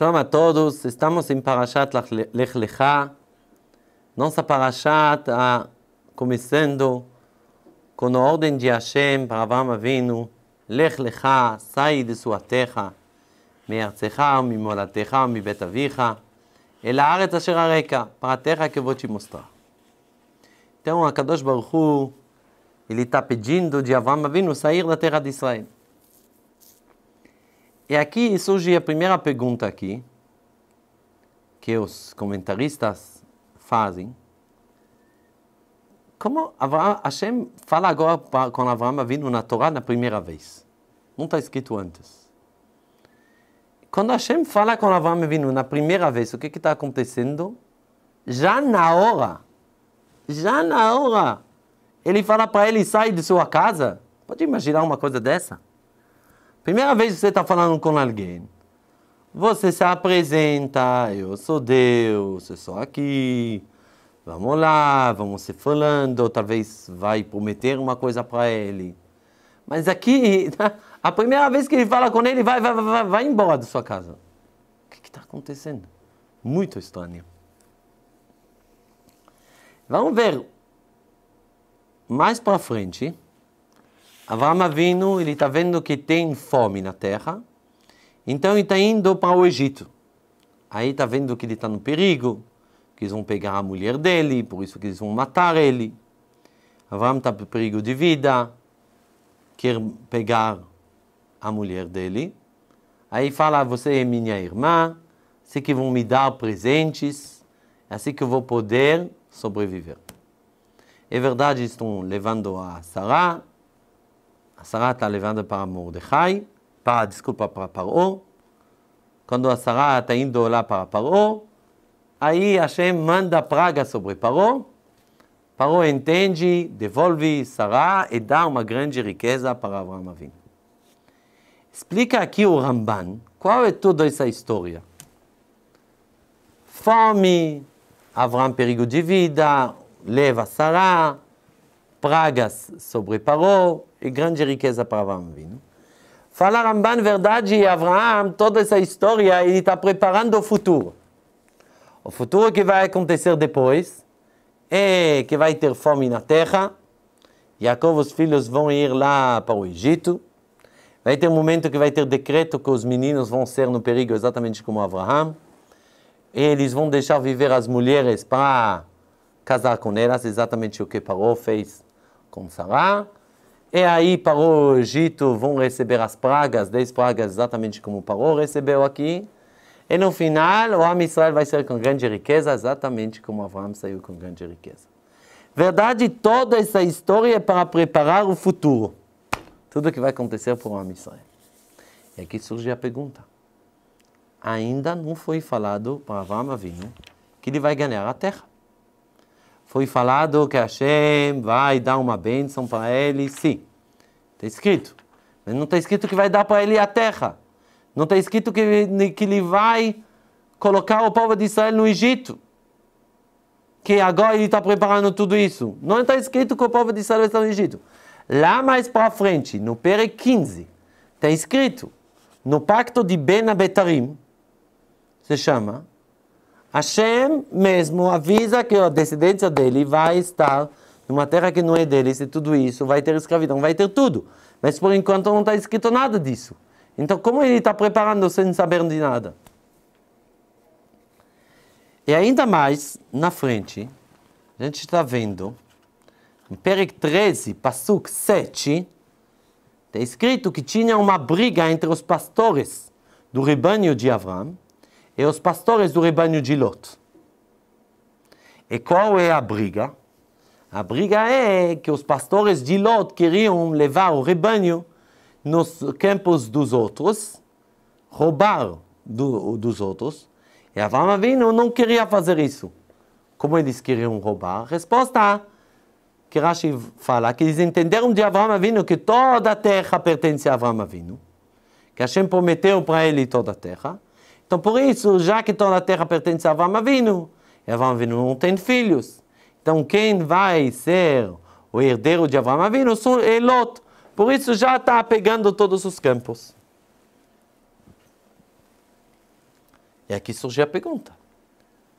Shalom a todos, estamos em Parashat Lech Lechá. Nossa Parashat está começando com a ordem de Hashem para Avram Avinu. Lech Lechá, sai de sua terra, מארצך וממולדתך ומבית אביך, אל הארץ אשר הרקע, para a terra que eu vou te mostrar. Então, a Kadosh Baruch Hu, ele está pedindo de Avram Avinu sair da terra de Israel. E aqui surge a primeira pergunta aqui, que os comentaristas fazem. Como Abraham, Hashem fala agora com Abraão vindo na Torá na primeira vez? Não está escrito antes. Quando Hashem fala com Abraão vindo na primeira vez, o que está acontecendo? Já na hora, já na hora, ele fala para ele, sai de sua casa. Pode imaginar uma coisa dessa? Primeira vez que você está falando com alguém. Você se apresenta, eu sou Deus, eu sou aqui. Vamos lá, vamos se falando, talvez vai prometer uma coisa para ele. Mas aqui, a primeira vez que ele fala com ele, vai, vai, vai, vai embora da sua casa. O que está acontecendo? Muito estranho. Vamos ver mais para frente. Avram Avinu, ele está vendo que tem fome na terra, então ele está indo para o Egito. Aí está vendo que ele está no perigo, que eles vão pegar a mulher dele, por isso que eles vão matar ele. Avram está em perigo de vida, quer pegar a mulher dele. Aí fala, você é minha irmã, sei assim que vão me dar presentes, assim que eu vou poder sobreviver. É verdade, estão levando a Sarah, a Sara está levando para Mordecai, para, desculpa, para Paró. Quando a Sara está indo lá para Paró, aí Hashem manda praga sobre Paró. Paró entende, devolve Sara e dá uma grande riqueza para Abraão Avin Explica aqui o Ramban, qual é toda essa história? Fome, Avram perigo de vida, leva Sara, pragas sobre Paró e grande riqueza para Abraão Avinu. Fala Ramban, verdade, e Abraão, toda essa história, ele está preparando o futuro. O futuro que vai acontecer depois é que vai ter fome na terra. Jacob, os filhos vão ir lá para o Egito. Vai ter um momento que vai ter decreto que os meninos vão ser no perigo, exatamente como Abraão. Eles vão deixar viver as mulheres para casar com elas, exatamente o que Paró fez como Sará. E aí Paró o Egito vão receber as pragas, 10 pragas exatamente como Paró recebeu aqui. E no final, o Am Israel vai ser com grande riqueza, exatamente como Abraão saiu com grande riqueza. Verdade, toda essa história é para preparar o futuro. Tudo o que vai acontecer para o Am Israel. E aqui surge a pergunta. Ainda não foi falado para Abraão Avinu que ele vai ganhar a terra. Foi falado que Hashem vai dar uma bênção para ele, sim. Está escrito. Mas não está escrito que vai dar para ele a terra. Não está escrito que, que ele vai colocar o povo de Israel no Egito. Que agora ele está preparando tudo isso. Não está escrito que o povo de Israel está no Egito. Lá mais para frente, no Pere 15, está escrito no pacto de Ben Abetarim, se chama, Hashem mesmo avisa que a descendência dele vai estar numa terra que não é dele, e tudo isso, vai ter escravidão, vai ter tudo. Mas por enquanto não está escrito nada disso. Então, como ele está preparando sem saber de nada? E ainda mais na frente, a gente está vendo, em Perec 13, Passuk 7, está escrito que tinha uma briga entre os pastores do rebanho de Avram e os pastores do rebanho de Lot. E qual é a briga? A briga é que os pastores de Lot queriam levar o rebanho nos campos dos outros, roubar do, dos outros. E Avram Avinu não queria fazer isso. Como eles queriam roubar? Resposta que Rashi fala, que eles entenderam de Avram Avinu que toda a terra pertence a Avram Avinu, que Hashem prometeu para ele toda a terra, então, por isso, já que toda a terra pertence a Avam Avinu, e Avinu não tem filhos. Então, quem vai ser o herdeiro de Avam Avinu é Lot. Por isso, já está pegando todos os campos. E aqui surge a pergunta.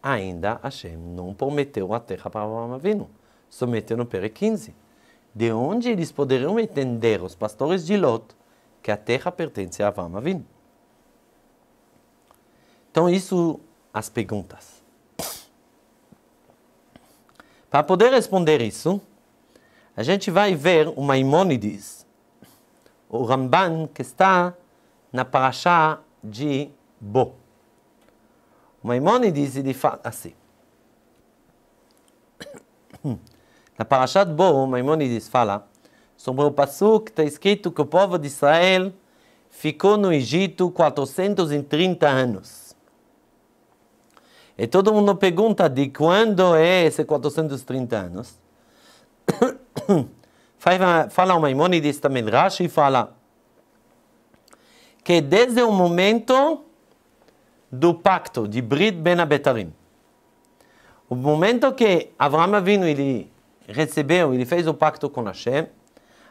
Ainda Hashem não prometeu a terra para Avam Avinu. Somente no Pere 15. De onde eles poderiam entender, os pastores de Lot, que a terra pertence a Avam Avinu? Então, isso as perguntas. Para poder responder isso, a gente vai ver o Maimonides, o Ramban que está na parasha de Bo. O Maimonides ele fala assim. Na parasha de Bo, o Maimonides fala sobre o passo que está escrito que o povo de Israel ficou no Egito 430 anos. E todo mundo pergunta de quando é esse 430 anos. fala o Maimonides também, Rashi fala que desde o momento do pacto de Brit Ben Abetarim, o momento que Avraham Avinu ele recebeu, ele fez o pacto com Hashem,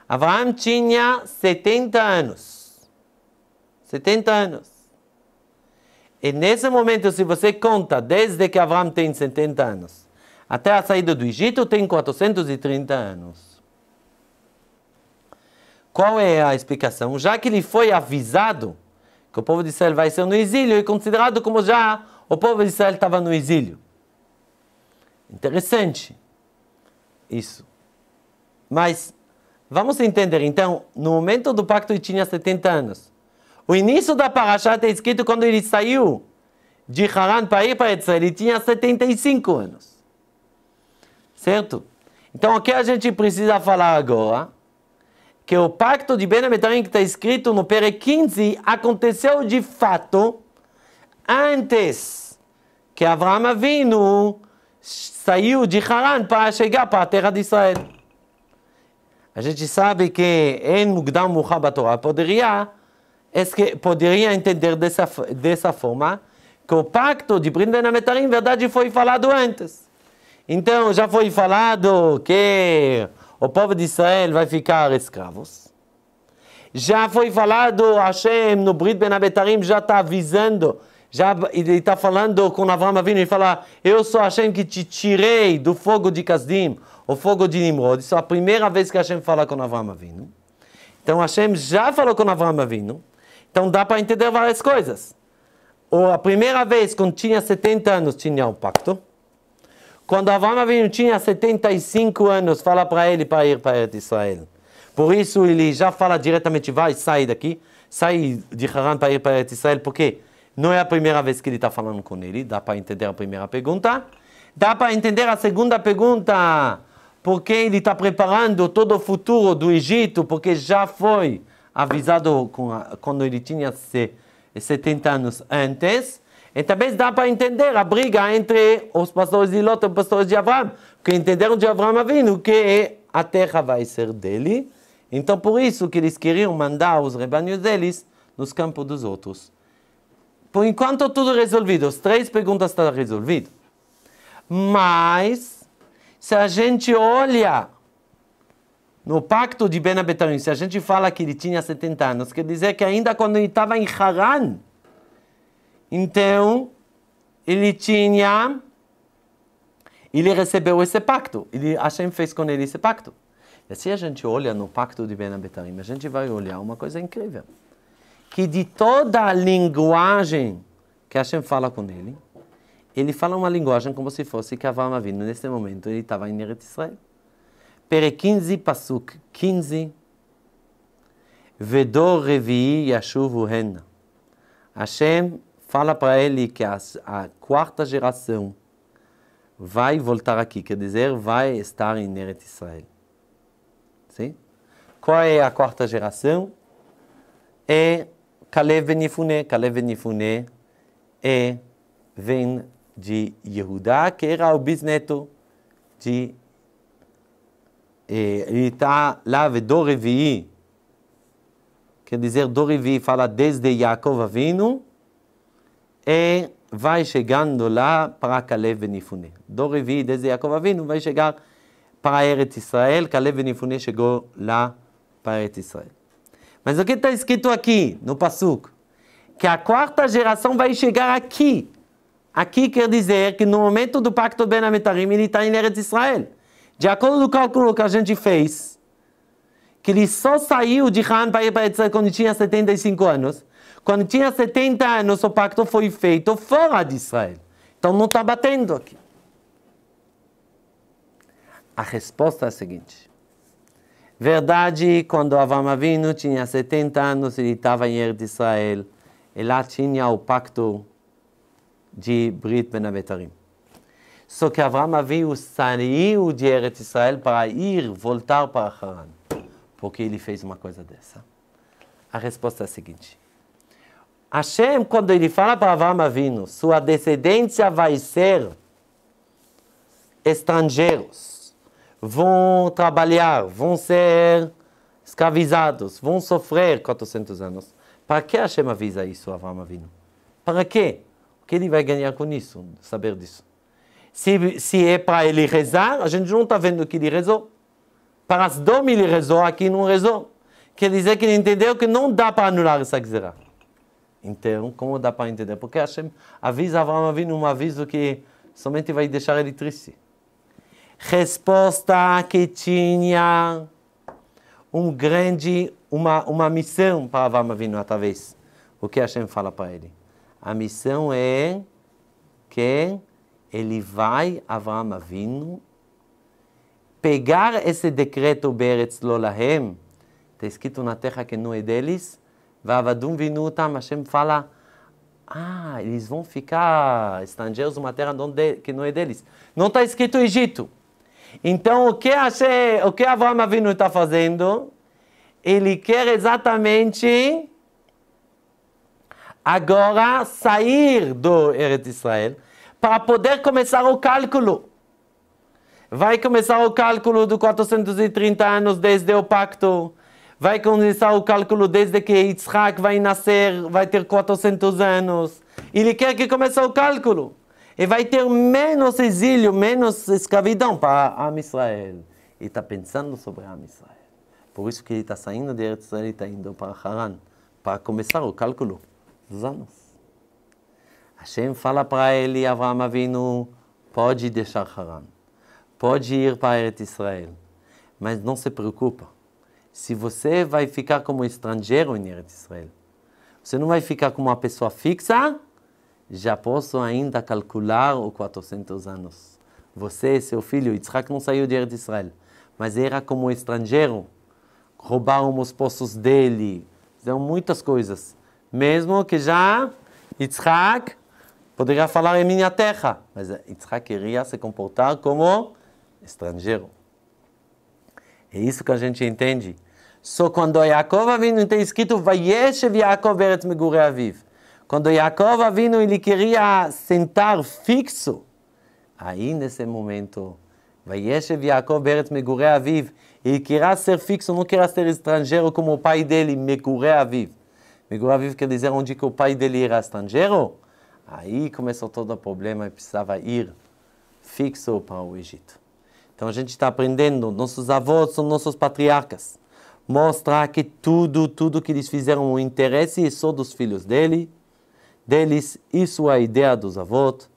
Avraham tinha 70 anos. 70 anos. E nesse momento, se você conta desde que Abraão tem 70 anos até a saída do Egito, tem 430 anos. Qual é a explicação? Já que ele foi avisado que o povo de Israel vai ser no exílio e considerado como já o povo de Israel estava no exílio. Interessante isso. Mas vamos entender, então, no momento do pacto ele tinha 70 anos. O início da Parashá está escrito quando ele saiu de Haran para ir para Israel. Ele tinha 75 anos. Certo? Então, o que a gente precisa falar agora? Que o pacto de Benametarim que está escrito no Pere 15 aconteceu de fato antes que Abraão vindo saiu de Haran para chegar para a terra de Israel. A gente sabe que em Mugdam Muhabat poderia é que poderia entender dessa, dessa forma que o pacto de Brindenametarim, em verdade, foi falado antes. Então, já foi falado que o povo de Israel vai ficar escravos. Já foi falado, Hashem, no Brit Abetarim, já está avisando, já, ele está falando com Avram Avinu, e fala, eu sou Hashem que te tirei do fogo de Kasdim, o fogo de Nimrod. Isso é a primeira vez que Hashem fala com Avram Avinu. Então Hashem já falou com Avram Avinu, então dá para entender várias coisas. Ou a primeira vez, quando tinha 70 anos, tinha um pacto. Quando Avram Avinu tinha 75 anos, fala para ele para ir para Israel. Por isso ele já fala diretamente, vai, sai daqui. Sai de Haran para ir para Israel, porque não é a primeira vez que ele está falando com ele. Dá para entender a primeira pergunta. Dá para entender a segunda pergunta, porque ele está preparando todo o futuro do Egito, porque já foi avisado a, quando ele tinha 70 anos antes. E talvez dá para entender a briga entre os pastores de Lot e os pastores de Abraão, que entenderam de Abraão Avino que a terra vai ser dele. Então, por isso que eles queriam mandar os rebanhos deles nos campos dos outros. Por enquanto, tudo resolvido. As três perguntas estão resolvidas. Mas, se a gente olha no pacto de Ben Abetarim, se a gente fala que ele tinha 70 anos, quer dizer que ainda quando ele estava em Haran, então ele tinha. Ele recebeu esse pacto. Ele, Hashem fez com ele esse pacto. E se assim a gente olha no pacto de Ben Abetarim, a gente vai olhar uma coisa incrível. Que de toda a linguagem que Hashem fala com ele, ele fala uma linguagem como se fosse que Avram Avinu, nesse momento, ele estava em Eretz Israel. Pere 15, Pasuk 15. Vedor Revi Yashuvu Hen. Hashem fala para ele que a, a, quarta geração vai voltar aqui, quer dizer, vai estar em Eretz Israel. Sim? Qual é a quarta geração? É Caleb ben Yefune. Caleb ben Yefune é, vem de Yehudá, que era o bisneto de é, ele está lá, dor quer dizer, Dorevi fala desde Yaakov Avinu, e é, vai chegando lá para Caleb Benifune. Nifune. revi'i desde Yaakov Avinu vai chegar para Eretz Israel, Caleb Benifune chegou lá para Eretz Israel. Mas o que está escrito aqui, no Pasuk? Que a quarta geração vai chegar aqui. Aqui quer dizer que no momento do pacto Ben Ametarim ele está em Eretz Israel de acordo com o cálculo que a gente fez, que ele só saiu de Han para ir para Israel quando tinha 75 anos. Quando tinha 70 anos, o pacto foi feito fora de Israel. Então não está batendo aqui. A resposta é a seguinte. Verdade, quando Avram Avinu tinha 70 anos, ele estava em Eretz Israel. E lá tinha o pacto de Brit Benavetarim. Só que Abraão Avinu saiu de Eretz Israel para ir, voltar para Haran. Porque ele fez uma coisa dessa. A resposta é a seguinte. Hashem, quando ele fala para Abraão Avinu, sua descendência vai ser estrangeiros. Vão trabalhar, vão ser escravizados, vão sofrer 400 anos. Para que Hashem avisa isso a Abraão Avinu? Para quê? O que ele vai ganhar com isso, saber disso? Se, se é para ele rezar, a gente não está vendo que ele rezou. Para as dom ele rezou, aqui não rezou. Quer dizer que ele entendeu que não dá para anular essa gzerá. Então, como dá para entender? Porque Hashem avisa Abraão Avinu um aviso que somente vai deixar ele triste. Resposta que tinha um grande, uma, uma missão para Abraão Avinu, através O que Hashem fala para ele? A missão é que ele vai, Avram Avinu, pegar esse decreto Beretz Lolahem, está escrito na terra que não é deles, Vavadum Vinutam, Hashem fala, ah, eles vão ficar estrangeiros numa terra que não é deles. Não está escrito Egito. Então, o que, Hashem, o que Avram Avinu está fazendo? Ele quer exatamente agora sair do Eretz Israel para poder começar o cálculo. Vai começar o cálculo dos 430 anos desde o pacto. Vai começar o cálculo desde que Yitzhak vai nascer, vai ter 400 anos. Ele quer que comece o cálculo. E vai ter menos exílio, menos escravidão para Am Israel. Ele está pensando sobre Am Israel. Por isso que ele está saindo de Eretz Israel e está indo para Haran, para começar o cálculo dos anos. Hashem fala para ele, Avram Avinu, pode deixar Haran, pode ir para Eret Israel, mas não se preocupa. Se você vai ficar como estrangeiro em Eretz Israel, você não vai ficar como uma pessoa fixa, já posso ainda calcular os 400 anos. Você e seu filho, Yitzhak não saiu de Eretz Israel, mas era como estrangeiro. Roubaram os poços dele, fizeram muitas coisas. Mesmo que já Yitzhak Poderia falar em minha terra, mas Yitzhak queria se comportar como estrangeiro. É isso que a gente entende. Só quando Yaakov Avinu tem escrito Vayeshev Yaakov Eretz Megurei Aviv. Quando Yaakov Avinu ele queria sentar fixo, aí nesse momento, Vayeshev Yaakov Eretz Megurei Aviv, ele queria ser fixo, não queria ser estrangeiro como o pai dele, Megurei Aviv. Megurei Aviv quer dizer onde que o pai dele era estrangeiro? Aí começou todo o problema e precisava ir fixo para o Egito. Então a gente está aprendendo, nossos avós são nossos patriarcas. Mostrar que tudo, tudo que eles fizeram, o interesse é só dos filhos dele, deles, isso é a ideia dos avós.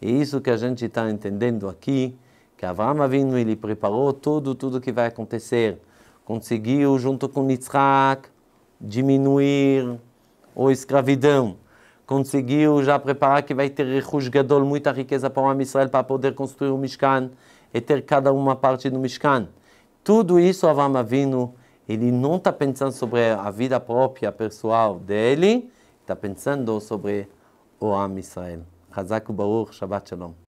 E isso que a gente está entendendo aqui, que Avraham Avinu, ele preparou tudo, tudo que vai acontecer. Conseguiu, junto com Yitzhak, diminuir a escravidão conseguiu já preparar que vai ter recurso muita riqueza para o Am Israel para poder construir o Mishkan e ter cada uma parte do Mishkan. Tudo isso Avram Avinu, ele não está pensando sobre a vida própria, pessoal dele, está pensando sobre o Am Israel. Hazak Baruch, Shabbat Shalom.